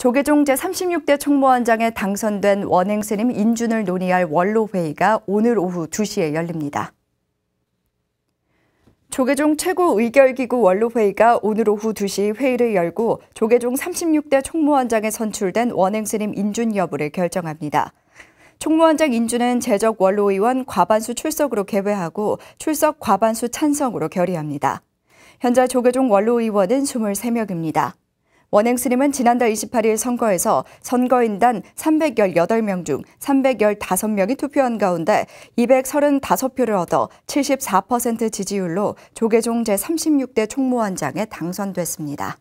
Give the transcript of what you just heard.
조계종 제36대 총무원장에 당선된 원행스님 인준을 논의할 원로회의가 오늘 오후 2시에 열립니다. 조계종 최고의결기구 원로회의가 오늘 오후 2시 회의를 열고 조계종 36대 총무원장에 선출된 원행스님 인준 여부를 결정합니다. 총무원장 인준은 재적 원로의원 과반수 출석으로 개회하고 출석 과반수 찬성으로 결의합니다. 현재 조계종 원로의원은 23명입니다. 원행스님은 지난달 28일 선거에서 선거인단 318명 중 315명이 투표한 가운데 235표를 얻어 74% 지지율로 조계종 제36대 총무원장에 당선됐습니다.